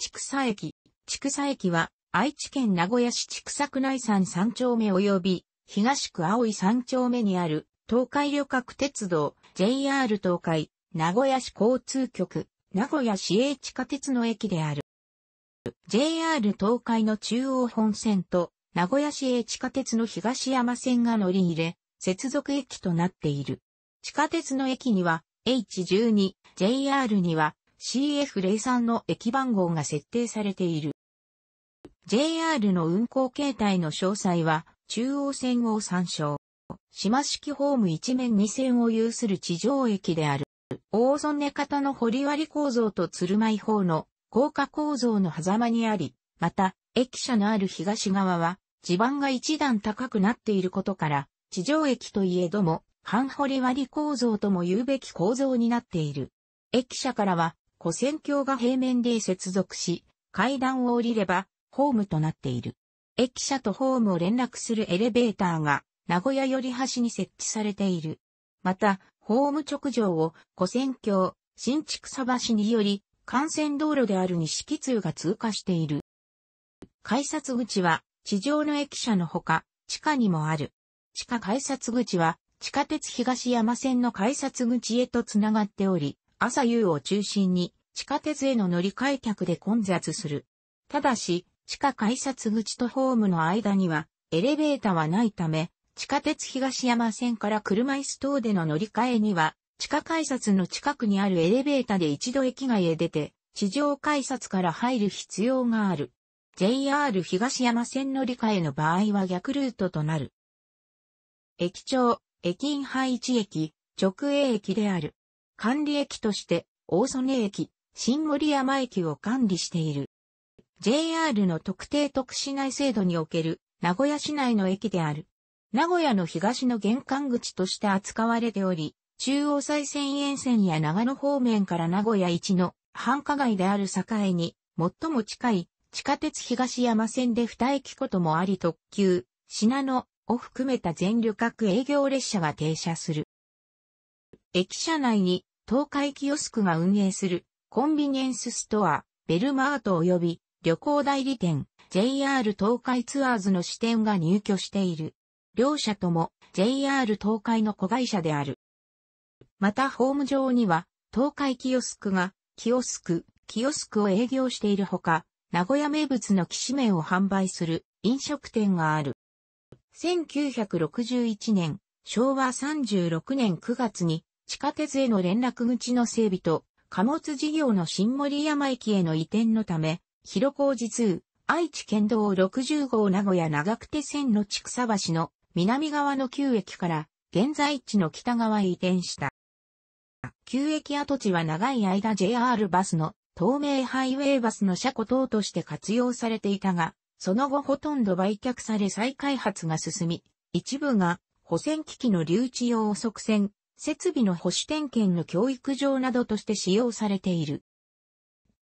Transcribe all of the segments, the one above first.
千草駅。千草駅は、愛知県名古屋市千草区内山3丁目及び、東区青い3丁目にある、東海旅客鉄道、JR 東海、名古屋市交通局、名古屋市営地下鉄の駅である。JR 東海の中央本線と、名古屋市営地下鉄の東山線が乗り入れ、接続駅となっている。地下鉄の駅には、H12、JR には、CF03 の駅番号が設定されている。JR の運行形態の詳細は、中央線を参照。島式ホーム一面二線を有する地上駅である。大曽根方の掘割構造と鶴舞方の高架構造の狭間にあり、また、駅舎のある東側は、地盤が一段高くなっていることから、地上駅といえども、半掘割構造とも言うべき構造になっている。駅舎からは、古線橋が平面で接続し、階段を降りれば、ホームとなっている。駅舎とホームを連絡するエレベーターが、名古屋寄り端に設置されている。また、ホーム直上を古線橋、新築ば橋により、幹線道路である西木通が通過している。改札口は、地上の駅舎のほか、地下にもある。地下改札口は、地下鉄東山線の改札口へとつながっており、朝夕を中心に地下鉄への乗り換え客で混雑する。ただし、地下改札口とホームの間にはエレベーターはないため、地下鉄東山線から車椅子等での乗り換えには、地下改札の近くにあるエレベーターで一度駅外へ出て、地上改札から入る必要がある。JR 東山線乗り換えの場合は逆ルートとなる。駅長、駅員配置駅、直営駅である。管理駅として、大曽根駅、新森山駅を管理している。JR の特定特市内制度における、名古屋市内の駅である。名古屋の東の玄関口として扱われており、中央再線沿線や長野方面から名古屋一の繁華街である境に、最も近い地下鉄東山線で二駅こともあり特急、品野を含めた全旅客営業列車が停車する。駅舎内に東海キオスクが運営するコンビニエンスストア、ベルマート及び旅行代理店 JR 東海ツアーズの支店が入居している。両社とも JR 東海の子会社である。またホーム上には東海キオスクがキオスク、キオスクを営業しているほか、名古屋名物のきしめを販売する飲食店がある。1961年、昭和36年9月に地下鉄への連絡口の整備と、貨物事業の新森山駅への移転のため、広小路通、愛知県道60号名古屋長久手線の千草橋の南側の旧駅から現在地の北側へ移転した。旧駅跡地は長い間 JR バスの東名ハイウェイバスの車庫等として活用されていたが、その後ほとんど売却され再開発が進み、一部が保線機器の留置用側線、設備の保守点検の教育場などとして使用されている。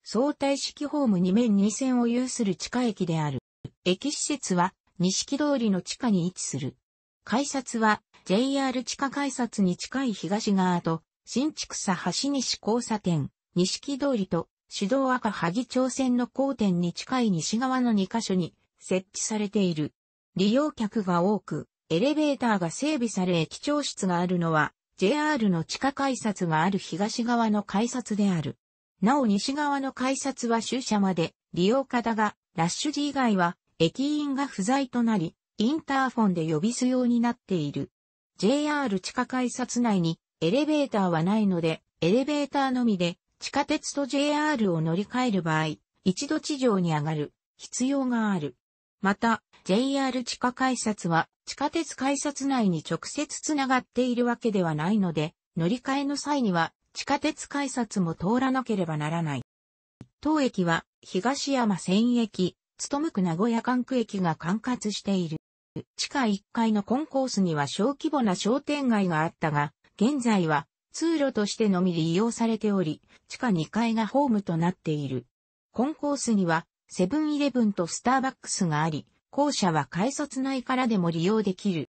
相対式ホーム2面2線を有する地下駅である。駅施設は西木通りの地下に位置する。改札は JR 地下改札に近い東側と新築佐橋西交差点、西木通りと主導赤萩町線の交点に近い西側の2カ所に設置されている。利用客が多く、エレベーターが整備され駅長室があるのは JR の地下改札がある東側の改札である。なお西側の改札は終車まで利用可だが、ラッシュ時以外は駅員が不在となり、インターフォンで呼びすようになっている。JR 地下改札内にエレベーターはないので、エレベーターのみで地下鉄と JR を乗り換える場合、一度地上に上がる必要がある。また、JR 地下改札は地下鉄改札内に直接つながっているわけではないので、乗り換えの際には地下鉄改札も通らなければならない。当駅は東山線駅、務区名古屋管区駅が管轄している。地下1階のコンコースには小規模な商店街があったが、現在は通路としてのみ利用されており、地下2階がホームとなっている。コンコースにはセブンイレブンとスターバックスがあり、校舎は改札内からでも利用できる。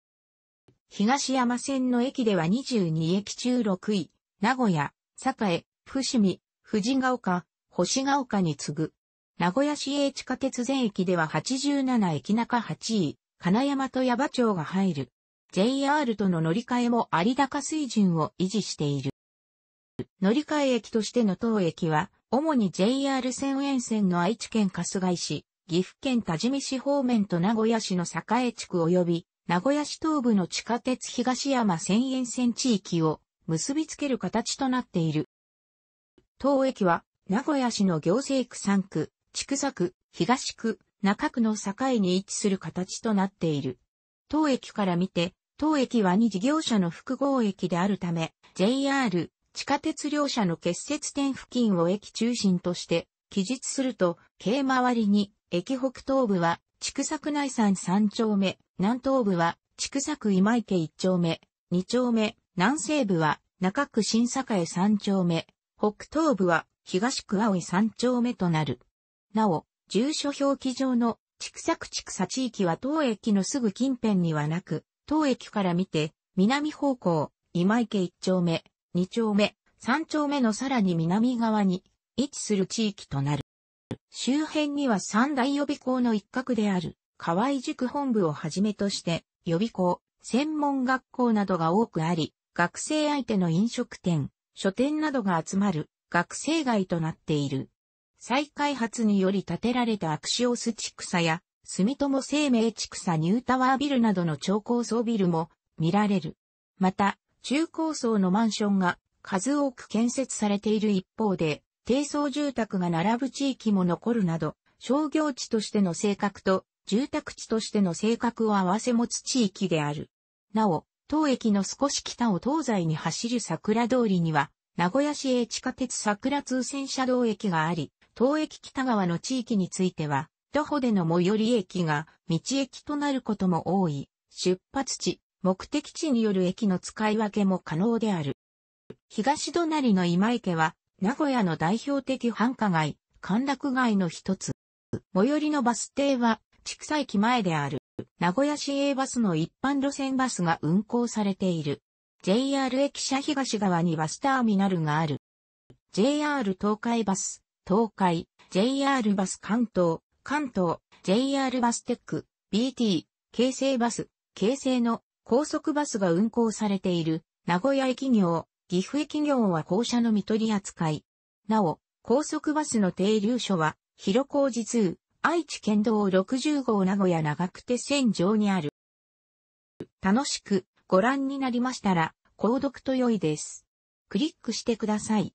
東山線の駅では22駅中6位、名古屋、栄、伏見、藤ヶ丘、星ヶ丘に次ぐ。名古屋市営地下鉄全駅では87駅中8位、金山と矢場町が入る。JR との乗り換えも有高水準を維持している。乗り換え駅としての当駅は、主に JR 線沿線の愛知県春日井市、岐阜県多治見市方面と名古屋市の栄地区及び、名古屋市東部の地下鉄東山千円線地域を結びつける形となっている。当駅は、名古屋市の行政区3区、地区区、東区、中区の境に位置する形となっている。当駅から見て、当駅は2事業者の複合駅であるため、JR、地下鉄両社の結節点付近を駅中心として、記述すると、軽回りに駅北東部は、畜作内山3丁目、南東部は、畜作今池1丁目、2丁目、南西部は、中区新栄3丁目、北東部は、東区青井3丁目となる。なお、住所表記上の、畜作畜作地域は当駅のすぐ近辺にはなく、当駅から見て、南方向、今池1丁目、2丁目、3丁目のさらに南側に位置する地域となる。周辺には三大予備校の一角である、河合塾本部をはじめとして、予備校、専門学校などが多くあり、学生相手の飲食店、書店などが集まる学生街となっている。再開発により建てられたアクシオス地草や、住友生命地草ニュータワービルなどの超高層ビルも見られる。また、中高層のマンションが数多く建設されている一方で、低層住宅が並ぶ地域も残るなど、商業地としての性格と住宅地としての性格を併せ持つ地域である。なお、当駅の少し北を東西に走る桜通りには、名古屋市営地下鉄桜通線車道駅があり、当駅北側の地域については、徒歩での最寄り駅が道駅となることも多い、出発地、目的地による駅の使い分けも可能である。東隣の今池は、名古屋の代表的繁華街、歓楽街の一つ。最寄りのバス停は、畜産駅前である、名古屋市営バスの一般路線バスが運行されている。JR 駅舎東側にバスターミナルがある。JR 東海バス、東海、JR バス関東、関東、JR バステック、BT、京成バス、京成の高速バスが運行されている、名古屋駅業、岐阜駅業は校舎の見取り扱い。なお、高速バスの停留所は、広小路通、愛知県道60号名古屋長久手線上にある。楽しくご覧になりましたら、購読と良いです。クリックしてください。